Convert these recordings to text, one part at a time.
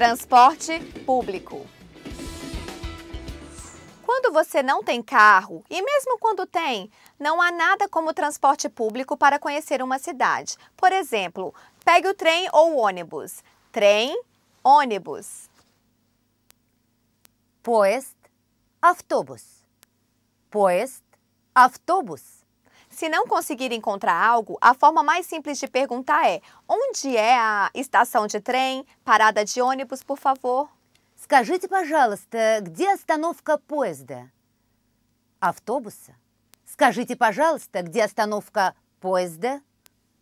Transporte público. Quando você não tem carro, e mesmo quando tem, não há nada como transporte público para conhecer uma cidade. Por exemplo, pegue o trem ou o ônibus. Trem, ônibus. Поезд, автобус. Поезд, автобус. Se não conseguir encontrar algo, a forma mais simples de perguntar é: onde é a estação de trem, parada de ônibus, por favor? Скажите, пожалуйста, где остановка поезда? Автобуса. Скажите, пожалуйста, где остановка поезда?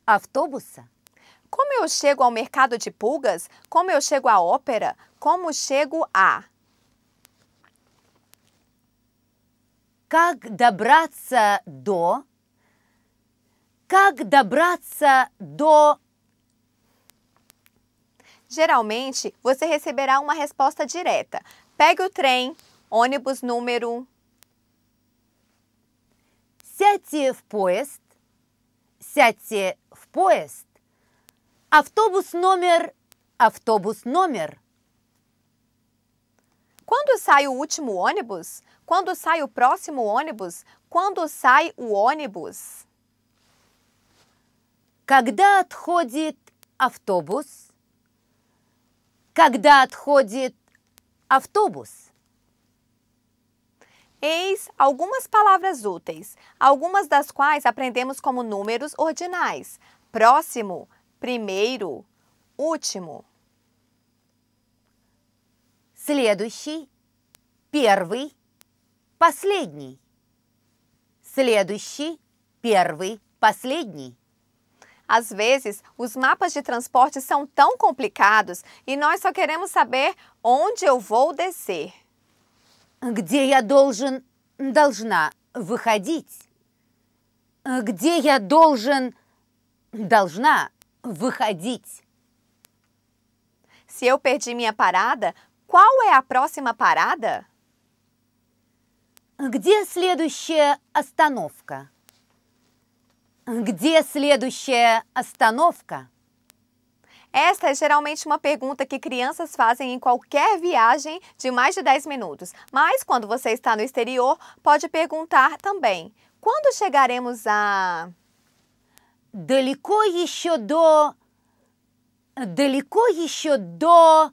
Автобуса. Como eu chego ao mercado de pulgas? Como eu chego à ópera? Como chego a? Как добраться до Как добраться до Geralmente, você receberá uma resposta direta. Pegue o trem, ônibus número. Сядьте в поезд. Сядьте в поезд. Автобус номер. Автобус номер. Quando sai o último ônibus? Quando sai o próximo ônibus? Quando sai o ônibus? Когда отходит автобус? Когда отходит автобус? Eis algumas palavras úteis, algumas das quais aprendemos como números ordinais. Próximo, primeiro, último. Следующий, первый, последний. Следующий, первый, последний. Às vezes, os mapas de transporte são tão complicados e nós só queremos saber onde eu vou descer. Где я должен, должна выходить? Где я должен, должна выходить? Se eu perdi minha parada, qual é a próxima parada? Где следующая остановка? Где следующая остановка? Esta é geralmente uma pergunta que crianças fazem em qualquer viagem de mais de 10 minutos, mas quando você está no exterior, pode perguntar também: quando chegaremos a. Далеко еще до... Далеко еще до...